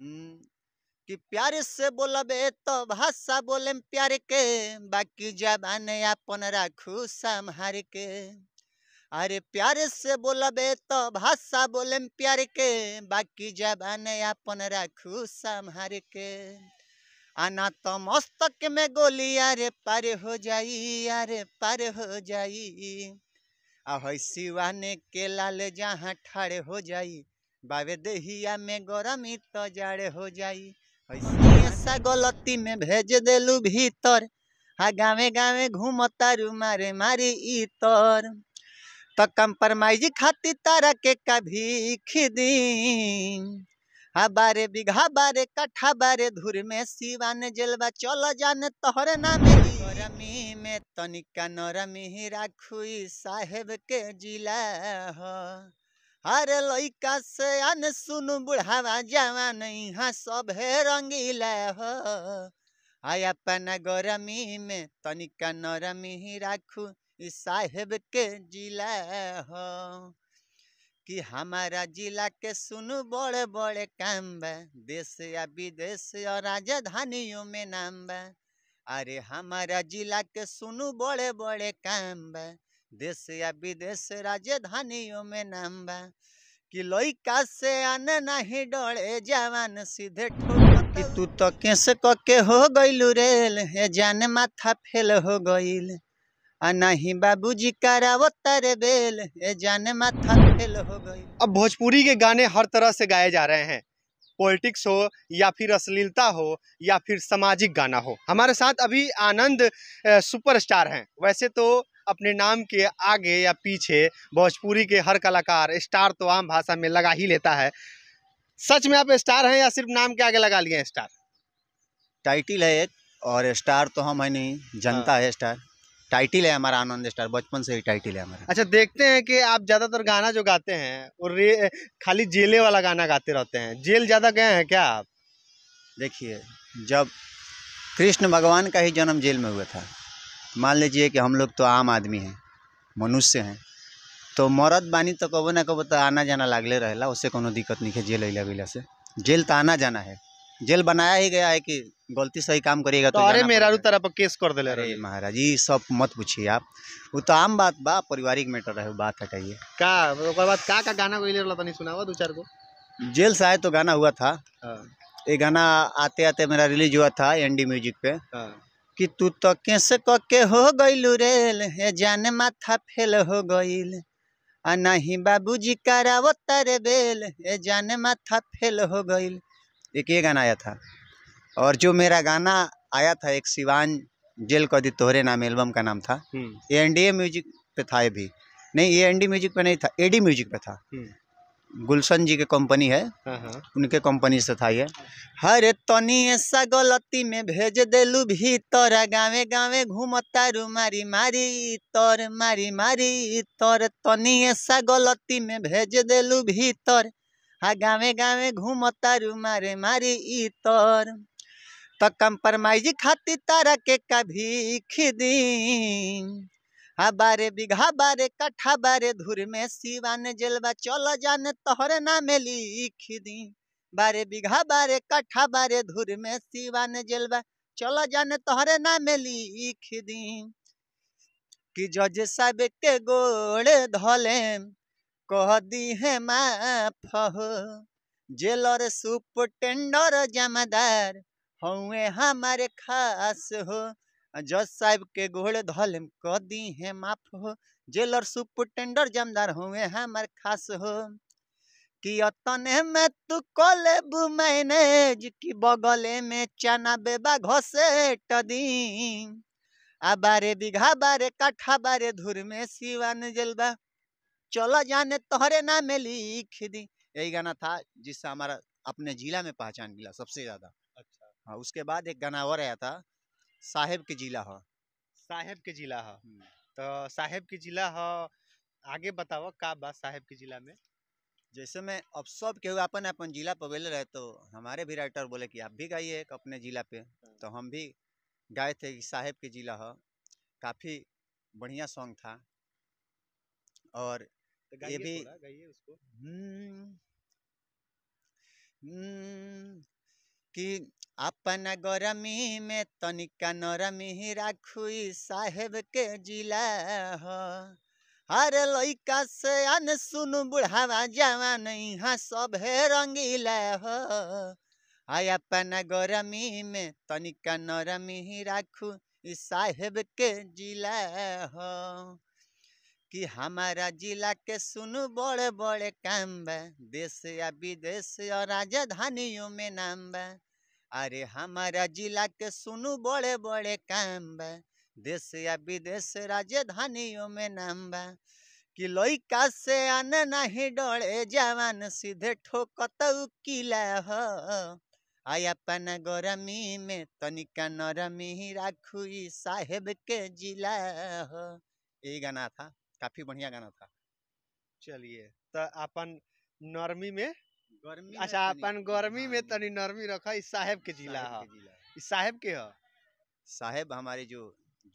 हम्म, कि प्यारे से बोलबे तो भाषा बोले प्यार के बाकी जबान अपन राखू संभार के अरे प्यारे से बोलबे तो भाषा बोले प्यार के बाकी जबान अपन राखू संभार के आना तो मस्तक में गोली अरे पार हो जाई अरे पार हो जाई अह सिवाने के लाल जहाँ ठाड़ हो जाई बाबे दहिया में गरमी तो जाड़े हो जाई ऐसा गलती में भेज दिलू भीतर हा गावे घूम तारू मारे मारी इतर तो कंप्रोमाइज खाती तारा के कभी खिदी हा बारे बिघा बारे कठा बारे धुर में सीवान जलवा चल जान तोहर नाम मेरी रमी में तनिका नरमी राखुई साहेब के जिला अरे लैका से आन सुन बुढ़ावा जवान यहाँ सब है रंगीला हो आय अपन गरमी में तनिका नरमी ही राखू इस साहेब के जिला हो कि हमारा जिला के सुन बड़े बड़े काम बा देश या विदेश और राजधानियों में नाम बा अरे हमारा जिला के सुनू बड़े बड़े काम बा देश या विदेश राजधानियों में नाम बा कि लइका से आने नहीं डोले जवान सीधे कि तू तो कैसे कके हो गइलू रेल हे जान माथा फेल हो गइल आ नहीं बाबूजी करावो तारे बेल हे जान माथा फेल हो गइल अब भोजपुरी के गाने हर तरह से गाए जा रहे हैं पॉलिटिक्स हो या फिर अश्लीलता हो या फिर सामाजिक गाना हो हमारे साथ अभी आनंद सुपरस्टार हैं वैसे तो अपने नाम के आगे या पीछे भोजपुरी के हर कलाकार स्टार तो आम भाषा में लगा ही लेता है सच में आप स्टार हैं या सिर्फ नाम के आगे लगा लिए स्टार टाइटिल है एक और स्टार तो हम है नहीं जनता हाँ। है स्टार टाइटिल है हमारा आनंद स्टार बचपन से ही टाइटिल है हमारा अच्छा देखते हैं कि आप ज़्यादातर गाना जो गाते हैं रे खाली जेले वाला गाना गाते रहते हैं जेल ज़्यादा गए हैं क्या आप देखिए जब कृष्ण भगवान का ही जन्म जेल में हुआ था मान लीजिए कि हम लोग तो आम आदमी हैं मनुष्य हैं तो मरद बानी तो कबो ना कबो तो आना जाना लागले रहेला उससे कोनो दिक्कत नहीं है जेल अला गईला से जेल तो आना जाना है जेल बनाया ही गया है कि गलती सही काम करिएगा तो, तो अरे मेरा तरह पर केस कर दिले अरे महाराज जी सब मत पूछिए आप वो तो आम बात बा पारिवारिक मैटर रहे बात हटाइए का का का गाना गईले नहीं सुना दो चार को जेल से आए तो गाना हुआ था हाँ। ये गाना आते आते मेरा रिलीज हुआ था एनडी म्यूजिक पे हाँ। कि तू तो कैसे क के हो गईल रेल हे जान माथा फेल हो गईल आ नहीं बाबूजी कराव तारे बेल हे जान माथा फेल हो गईल एक ये गाना आया था और जो मेरा गाना आया था एक सिवान जेल कदी तोहरे नाम एल्बम का नाम था ए हम्म। एन डी ए म्यूजिक पे था ये भी नहीं ए एन डी म्यूजिक पे नहीं था ए डी म्यूजिक पे था हम्म। गुलशन जी के कंपनी है हाँ, हाँ। उनके कंपनी से था ये हरे तनी ऐसा गलती में भेज भी भीतर गावे गावे घूमता रू मारी मारी तर मारी मारी तर तनी ऐसा गलती में भेज भी भीतर हा गावे गावे घूमता रू मारे मारी ई तर तो कम्प्रमाइज खाती तारा के कभी खिदी हाँ बारे बिघा बारे कठा बारे धुर में सीवान जलवा चल जाने तोहरे नाम लिख दी बारे बिघा बारे कठा बारे धुर में सीवान जलवा चल जाने तोहरे नाम लिख दी कि जज साहब के गोड़े धोले कह दी है माफ हो जेलर सुपर जमादार हुए हमारे खास हो जज साहब के घोड़े धोल कह दी है माफ हो जेलर सुपटेंडर जमदार हुए हैं मर खास हो कि अतने में तू कोले कलेब मैनेज कि बगले में चना बेबा घोसे टदी आ बारे बीघा बारे काठा बारे धुर में सिवान जलबा चलो जाने तोहरे ना में लिख दी यही गाना था जिससे हमारा अपने जिला में पहचान मिला सबसे ज्यादा अच्छा हाँ उसके बाद एक गाना और आया था साहेब के जिला हो साहेब के जिला हो तो साहेब के जिला हो आगे बताओ का बात साहेब के जिला में जैसे मैं अब सब केहू अपन अपन जिला पर गए रहे तो हमारे भी राइटर बोले कि आप भी गाइए एक अपने जिला पे तो हम भी गाए थे कि साहेब के जिला हो काफ़ी बढ़िया सॉन्ग था और तो ये भी उसको हुँ, हुँ, कि अपना गरमी में तनिका नरमी राखुई साहेब के जिला हो हर लैका से अन सुन बुढ़ावा जवान यहाँ सब रंगीला हो आय अपना गरमी में तनिका नरमी राखू इस साहेब के जिला हो कि हमारा जिला के सुन बड़े बड़े काम बा देश या विदेश और राजधानियों में नाम बा अरे हमारा जिला के सुनू बड़े बड़े काम बा देश या विदेश राजधानियों में नाम बा कि लइका से आने नहीं डरे जवान सीधे ठोकत किला हो आया पन गोरमी में तनिका नरमी राखुई साहेब के जिला हो ये गाना था काफी बढ़िया गाना था चलिए तो अपन नरमी में गर्मी अच्छा अपन गर्मी हाँ में तनी नरमी रख साहेब के जिला है साहेब के है साहेब हमारे जो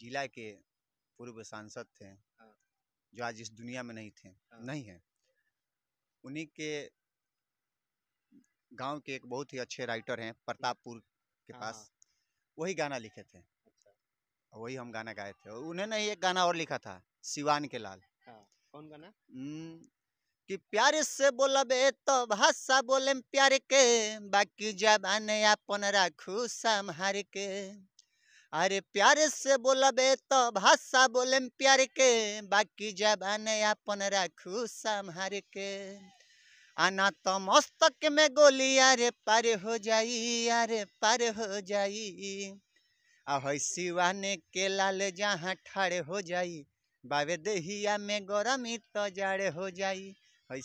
जिला के पूर्व सांसद थे हाँ। जो आज इस दुनिया में नहीं थे हाँ। नहीं है उन्हीं के गांव के एक बहुत ही अच्छे राइटर हैं प्रतापपुर के पास वही गाना लिखे थे अच्छा। वही हम गाना गाए थे उन्होंने एक गाना और लिखा था सिवान के लाल कौन गाना कि प्यारे से बोलबे तो भाषा बोले प्यार के बाकी जबान अपन राखू संहार के अरे प्यारे से बोलबे तो भाषा बोले प्यार के बाकी जबान अपन राखू संहार के आना तो मस्तक में गोली अरे पार हो जाई अरे पार हो जाई अह सिवाने के लाल जहाँ ठाड़ हो जाई बाबे दहिया में गरमी तो जाड़े हो जाई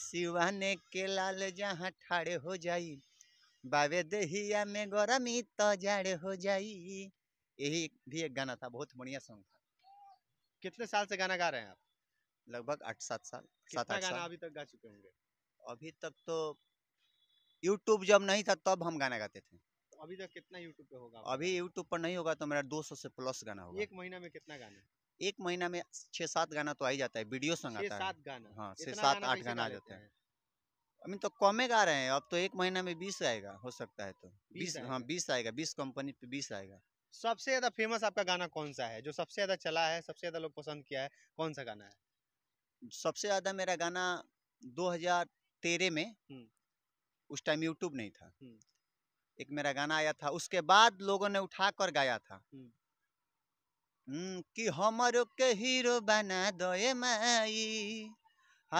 सिवाने के लाल जहाँ ठाड़े हो जाई बाबे दहिया में गरमी तो जाड़े हो जाई यही भी एक गाना था बहुत बढ़िया सॉन्ग था कितने साल से गाना गा रहे हैं आप लगभग आठ सात साल सात आठ साल अभी तक गा चुके होंगे अभी तक तो यूट्यूब जब नहीं था तब हम गाना गाते थे अभी तक कितना यूट्यूब पे होगा अभी यूट्यूब पर नहीं होगा तो मेरा 200 से प्लस गाना होगा एक महीना में कितना गाना एक महीना में छह सात गाना तो आई जाता है वीडियो सॉन्ग आता है गाना हाँ छः सात आठ गाना आ जाता है आई मीन तो कॉमे गा रहे हैं अब तो एक महीना में बीस आएगा हो सकता है तो बीस हाँ बीस आएगा बीस कंपनी पे बीस आएगा सबसे ज्यादा फेमस आपका गाना कौन सा है जो सबसे ज्यादा चला है सबसे ज्यादा लोग पसंद किया है कौन सा गाना है सबसे ज्यादा मेरा गाना 2013 में हम्म। उस टाइम यूट्यूब नहीं था हम्म। एक मेरा गाना आया था उसके बाद लोगों ने उठा कर गाया था हम्म। हम्म, कि हमर के हीरो बना दो माई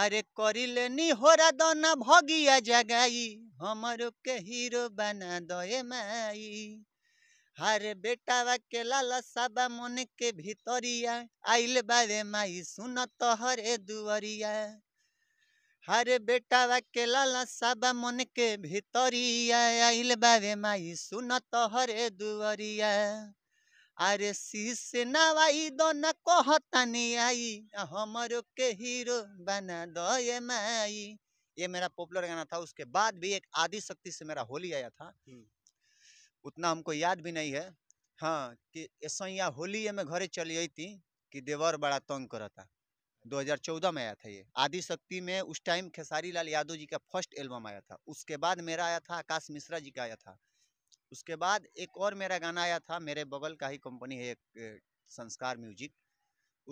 अरे करिले नी होरा दना भगिया जगाई हमर के हीरो बना दो माई हरे बेटा के लाला साबा मन के भितरिया आइल बावे माई सुन तो हरे दुअरिया हरे बेटा के लाला साबा मन के भितरिया आइल बावे माई सुन तो हरे दुअरिया अरे शीश नवाई दोन न कोहतनी आई हमरो के हीरो बना दो ये माई ये मेरा पॉपुलर गाना था उसके बाद भी एक आदि शक्ति से मेरा होली आया था उतना हमको याद भी नहीं है हाँ कि ऐसा होली में घरे चली आई थी कि देवर बड़ा तंग करा था 2014 में आया था ये आदि शक्ति में उस टाइम खेसारी लाल यादव जी का फर्स्ट एल्बम आया था उसके बाद मेरा आया था आकाश मिश्रा जी का आया था उसके बाद एक और मेरा गाना आया था मेरे बगल का ही कंपनी है एक संस्कार म्यूजिक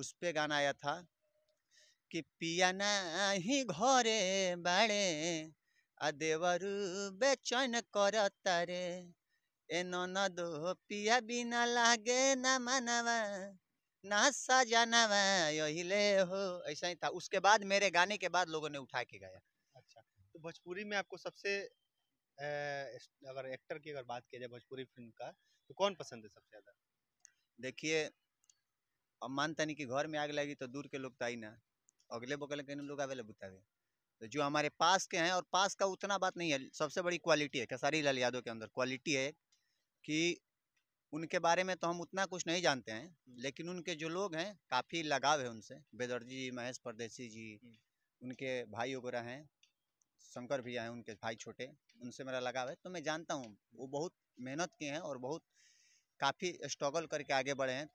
उस पर गाना आया था कि पिया नहीं घरे बड़े अदेवर बेचन कर तारे ए ननद पिया बिना लागे ना मनावा ना सा यही ले हो ऐसा ही था उसके बाद मेरे गाने के बाद लोगों ने उठा के गाया अच्छा तो भोजपुरी में आपको सबसे अगर एक्टर की अगर बात किया जाए भोजपुरी फिल्म का तो कौन पसंद है सबसे ज़्यादा देखिए अब मानता नहीं कि घर में आग लगी तो दूर के लोग तो आई ना अगले बगल के लोग आवे बुतावे तो जो हमारे पास के हैं और पास का उतना बात नहीं है सबसे बड़ी क्वालिटी है खेसारी लाल यादव के अंदर क्वालिटी है कि उनके बारे में तो हम उतना कुछ नहीं जानते हैं हम्म। लेकिन उनके जो लोग हैं काफ़ी लगाव है उनसे बेदर्जी जी महेश परदेसी जी हम्म। उनके भाई वगैरह हैं शंकर भी हैं उनके भाई छोटे उनसे मेरा लगाव है तो मैं जानता हूँ वो बहुत मेहनत किए हैं और बहुत काफ़ी स्ट्रगल करके आगे बढ़े हैं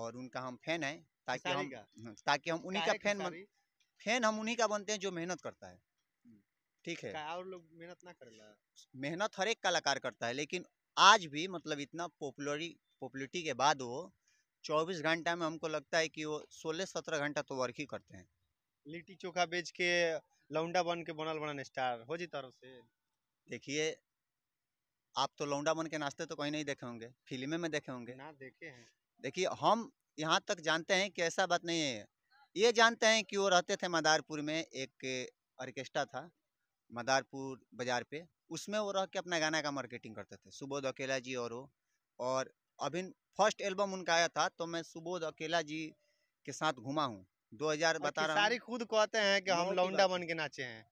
और उनका हम फैन हैं ताकि हम हाँ, ताकि हम उन्हीं का फैन बन फैन हम उन्हीं का बनते हैं जो मेहनत करता है ठीक है और लोग मेहनत ना कर मेहनत हर एक कलाकार करता है लेकिन आज भी मतलब इतना पॉपुलरी पॉपुलरिटी के बाद वो चौबीस घंटा में हमको लगता है कि वो सोलह सत्रह घंटा तो वर्क ही करते हैं लिट्टी चोखा बेच के लौंडा बन के बनल बनन स्टार हो जी तरफ से देखिए आप तो लौंडा बन के नाश्ते तो कहीं नहीं देखे होंगे फिल्में में देखे होंगे ना देखे हैं देखिए हम यहाँ तक जानते हैं कि ऐसा बात नहीं है ये जानते हैं कि वो रहते थे मदारपुर में एक ऑर्केस्ट्रा था मदारपुर बाजार पे उसमें वो रह के अपना गाना का मार्केटिंग करते थे सुबोध अकेला जी और वो और अभी फर्स्ट एल्बम उनका आया था तो मैं सुबोध अकेला जी के साथ घुमा हूँ दो हजार बता रहा सारी खुद कहते हैं कि हम लौंडा बन के नाचे हैं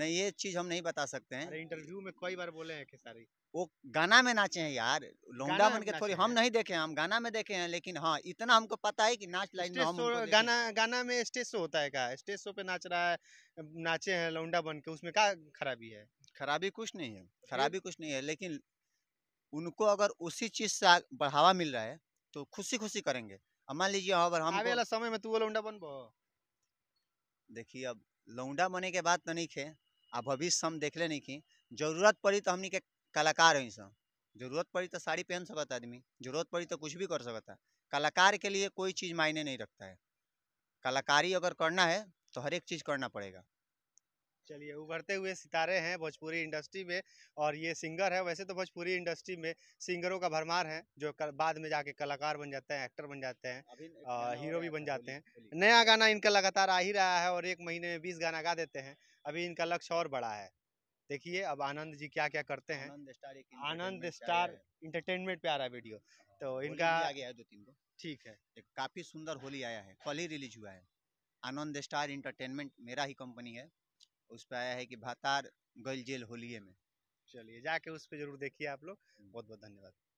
नहीं ये चीज हम नहीं बता सकते हैं इंटरव्यू में कई बार बोले हैं खेसारी वो गाना में नाचे हैं यार लौंडा बन के थोड़ी हम नहीं देखे हैं हम गाना में देखे हैं लेकिन हाँ इतना हमको पता है कि नाच लाइन में हम गाना गाना में स्टेज शो होता है क्या स्टेज शो पे नाच रहा है नाचे हैं लौंडा बन के उसमें क्या खराबी है खराबी कुछ नहीं है खराबी कुछ नहीं है लेकिन उनको अगर उसी चीज से बढ़ावा मिल रहा है तो खुशी खुशी करेंगे मान लीजिए और हम आवे वाला समय में तू लौंडा बनबो देखिए अब लौंडा बने के बाद तो नहीं खे आ भविष्य हम देख ले नहीं की जरूरत पड़ी तो हमने के कलाकार हैं सब जरूरत पड़ी तो साड़ी पहन सकता आदमी जरूरत पड़ी तो कुछ भी कर सकता कलाकार के लिए कोई चीज़ मायने नहीं रखता है कलाकारी अगर करना है तो हर एक चीज़ करना पड़ेगा चलिए उभरते हुए सितारे हैं भोजपुरी इंडस्ट्री में और ये सिंगर है वैसे तो भोजपुरी इंडस्ट्री में सिंगरों का भरमार है जो कर, बाद में जाके कलाकार बन जाते हैं एक्टर बन जाते हैं और हीरो भी बन जाते हैं नया गाना इनका लगातार आ ही रहा है और एक महीने में बीस गाना गा देते हैं अभी इनका लक्ष्य और बड़ा है देखिए अब आनंद जी क्या क्या करते हैं आनंद स्टार इंटरटेनमेंट पे आ रहा है वीडियो हाँ, तो इनका आ गया दो तीन को ठीक है काफ़ी सुंदर होली आया है कल ही रिलीज हुआ है आनंद स्टार इंटरटेनमेंट मेरा ही कंपनी है उस पर आया है कि भातार गल जेल होलिए में चलिए जाके उस पर जरूर देखिए आप लोग हम्म। बहुत बहुत धन्यवाद